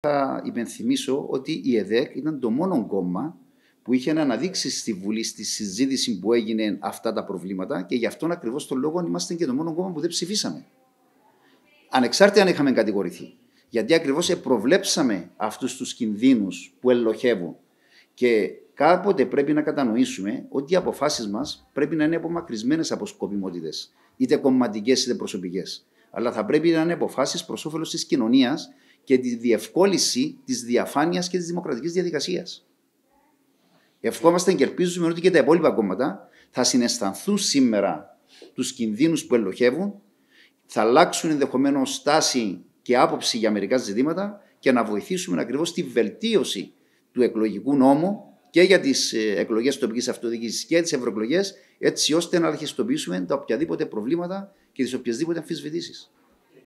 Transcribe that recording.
Θα υπενθυμίσω ότι η ΕΔΕΚ ήταν το μόνο κόμμα που είχε να αναδείξει στη Βουλή στη συζήτηση που έγινε αυτά τα προβλήματα και γι' αυτόν ακριβώς τον λόγο είμαστε και το μόνο κόμμα που δεν ψηφίσαμε. Ανεξάρτητα αν είχαμε κατηγορηθεί. Γιατί ακριβώς προβλέψαμε αυτούς τους κινδύνους που ελοχεύουν. Και κάποτε πρέπει να κατανοήσουμε ότι οι αποφάσεις μας πρέπει να είναι απομακρυσμένες από σκοπιμότητες, είτε κομματικές είτε προσωπικές. Αλλά θα πρέπει να είναι αποφάσεις προς όφελος της κοινωνίας και τη διευκόλυνση της διαφάνειας και της δημοκρατικής διαδικασίας. Ευχόμαστε και ελπίζουμε ότι και τα υπόλοιπα κόμματα θα συναισθανθούν σήμερα τους κινδύνους που ελοχεύουν, θα αλλάξουν ενδεχομένως στάση και άποψη για μερικά ζητήματα και να βοηθήσουμε ακριβώς τη βελτίωση του εκλογικού νόμου και για τις ε, εκλογές της τοπικής αυτοδιοίκησης και τις ευρωεκλογές, έτσι ώστε να αρχιστοποιήσουμε τα οποιαδήποτε προβλήματα και τις οποιασδήποτε αμφισβητήσεις.